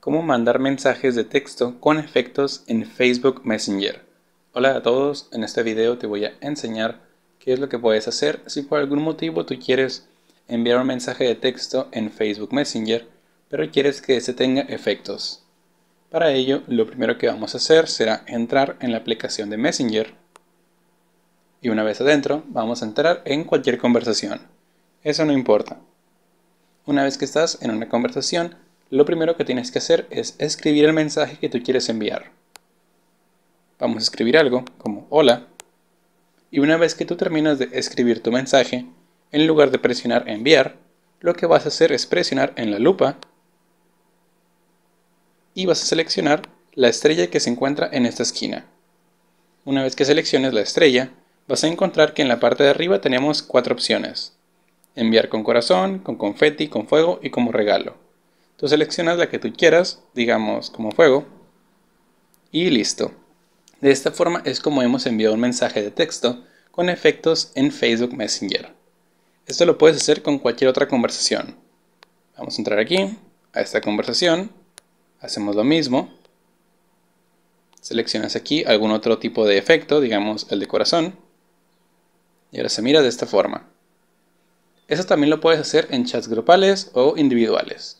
cómo mandar mensajes de texto con efectos en Facebook Messenger. Hola a todos, en este video te voy a enseñar qué es lo que puedes hacer si por algún motivo tú quieres enviar un mensaje de texto en Facebook Messenger, pero quieres que este tenga efectos. Para ello, lo primero que vamos a hacer será entrar en la aplicación de Messenger y una vez adentro vamos a entrar en cualquier conversación. Eso no importa. Una vez que estás en una conversación, lo primero que tienes que hacer es escribir el mensaje que tú quieres enviar. Vamos a escribir algo como hola y una vez que tú terminas de escribir tu mensaje, en lugar de presionar enviar, lo que vas a hacer es presionar en la lupa y vas a seleccionar la estrella que se encuentra en esta esquina. Una vez que selecciones la estrella, vas a encontrar que en la parte de arriba tenemos cuatro opciones. Enviar con corazón, con confeti, con fuego y como regalo. Tú seleccionas la que tú quieras, digamos como fuego, y listo. De esta forma es como hemos enviado un mensaje de texto con efectos en Facebook Messenger. Esto lo puedes hacer con cualquier otra conversación. Vamos a entrar aquí, a esta conversación, hacemos lo mismo, seleccionas aquí algún otro tipo de efecto, digamos el de corazón, y ahora se mira de esta forma. Eso también lo puedes hacer en chats grupales o individuales.